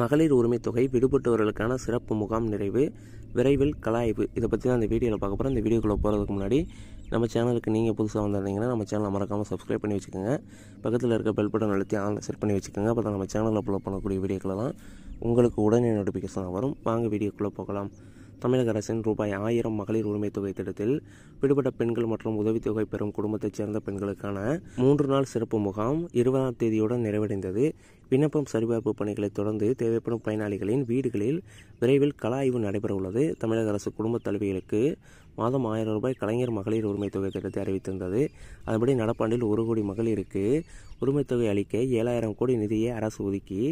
மகளிர் உரிமை தொகை விடுபட்டவர்களுக்கான சிறப்பு முகாம் நிறைவு விரைவில் கலாய்வு இதை பற்றி தான் இந்த வீடியோவில் பார்க்க போகிறோம் இந்த வீடியோக்குள்ளே போகிறதுக்கு முன்னாடி நம்ம சேனலுக்கு நீங்கள் புதுசாக வந்திருந்தீங்கன்னா நம்ம சேனலை மறக்காமல் சப்ஸ்கிரைப் பண்ணி வச்சுக்கோங்க பக்கத்தில் இருக்க பெல் பட்டன் அழுத்தி ஆன் செட் பண்ணி வச்சுக்கோங்க அப்போ நம்ம சேனலில் அப்லோட் பண்ணக்கூடிய வீடியோக்களெல்லாம் உங்களுக்கு உடனே நோட்டிஃபிகேஷன் வரும் வாங்க வீடியோக்குள்ளே போகலாம் தமிழக அரசின் ரூபாய் ஆயிரம் மகளிர் உரிமை தொகை திட்டத்தில் விடுபட்ட பெண்கள் மற்றும் உதவித்தொகை பெறும் குடும்பத்தைச் சேர்ந்த பெண்களுக்கான மூன்று நாள் சிறப்பு முகாம் இருபதாம் தேதியுடன் நிறைவடைந்தது விண்ணப்பம் சரிபார்ப்பு பணிகளை தொடர்ந்து தேவைப்படும் பயனாளிகளின் வீடுகளில் விரைவில் கல ஆய்வு நடைபெற உள்ளது தமிழக அரசு குடும்பத் தலைவிகளுக்கு மாதம் ஆயிரம் ரூபாய் கலைஞர் மகளிர் உரிமைத் தொகை திட்டத்தை அறிவித்திருந்தது அதன்படி நடப்பாண்டில் ஒரு கோடி மகளிருக்கு உரிமைத் தொகை அளிக்க ஏழாயிரம் கோடி நிதியை அரசு ஒதுக்கி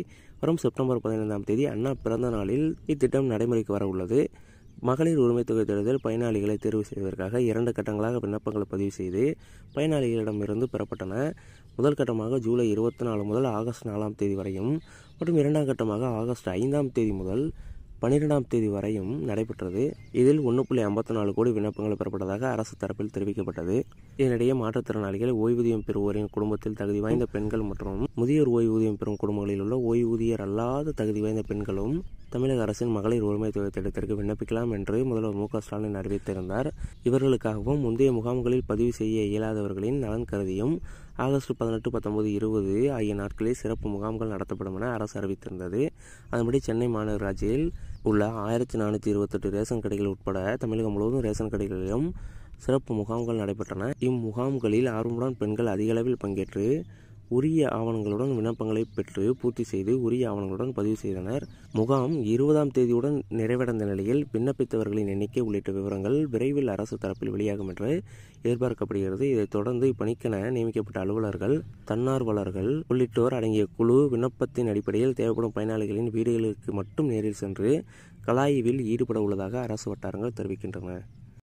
வரும் செப்டம்பர் பதினைந்தாம் தேதி அண்ணா பிறந்த நாளில் இத்திட்டம் நடைமுறைக்கு வர உள்ளது மகளிர் உரிமை தொகை தேர்தல் பயனாளிகளை தேர்வு செய்வதற்காக இரண்டு கட்டங்களாக விண்ணப்பங்களை பதிவு செய்து பயனாளிகளிடமிருந்து பெறப்பட்டன முதல் கட்டமாக ஜூலை இருபத்தி நாலு முதல் ஆகஸ்ட் நாலாம் தேதி வரையும் மற்றும் இரண்டாம் கட்டமாக ஆகஸ்ட் ஐந்தாம் தேதி முதல் பன்னிரெண்டாம் தேதி வரையும் நடைபெற்றது இதில் ஒன்று புள்ளி ஐம்பத்தி நாலு கோடி விண்ணப்பங்கள் பெறப்பட்டதாக அரசு தரப்பில் தெரிவிக்கப்பட்டது இதனிடையே மாற்றுத்திறனாளிகள் ஓய்வூதியம் பெறுவோரின் குடும்பத்தில் தகுதி வாய்ந்த பெண்கள் மற்றும் முதியோர் ஓய்வூதியம் பெறும் குடும்பங்களில் உள்ள ஓய்வூதியர் அல்லாத தகுதி வாய்ந்த பெண்களும் தமிழக அரசின் மகளிர் உரிமை திட்டத்திற்கு விண்ணப்பிக்கலாம் என்று முதல்வர் மு ஸ்டாலின் அறிவித்திருந்தார் இவர்களுக்காகவும் முந்தைய முகாம்களில் பதிவு செய்ய இயலாதவர்களின் நலன் கருதியும் ஆகஸ்ட் பதினெட்டு பத்தொன்பது இருபது ஆகிய நாட்களில் சிறப்பு முகாம்கள் நடத்தப்படும் என அரசு அறிவித்திருந்தது அதன்படி சென்னை மாநகராட்சியில் உள்ள ஆயிரத்தி நானூற்றி இருபத்தெட்டு ரேஷன் கடைகள் உட்பட தமிழகம் முழுவதும் ரேஷன் கடைகளிலும் சிறப்பு முகாம்கள் நடைபெற்றன இம்முகாம்களில் ஆர்வமுடன் பெண்கள் அதிகளவில் பங்கேற்று உரிய ஆவணங்களுடன் விண்ணப்பங்களை பெற்று பூர்த்தி செய்து உரிய ஆவணங்களுடன் பதிவு செய்தனர் முகாம் இருபதாம் தேதியுடன் நிறைவடைந்த நிலையில் விண்ணப்பித்தவர்களின் எண்ணிக்கை உள்ளிட்ட விவரங்கள் விரைவில் அரசு தரப்பில் வெளியாகும் என்று எதிர்பார்க்கப்படுகிறது இதைத் தொடர்ந்து இப்பணிக்கென நியமிக்கப்பட்ட அலுவலர்கள் தன்னார்வலர்கள் உள்ளிட்டோர் அடங்கிய குழு விண்ணப்பத்தின் அடிப்படையில் தேவைப்படும் பயனாளிகளின் வீடுகளுக்கு மட்டும் நேரில் சென்று கலாய்வில் ஈடுபட உள்ளதாக அரசு வட்டாரங்கள் தெரிவிக்கின்றன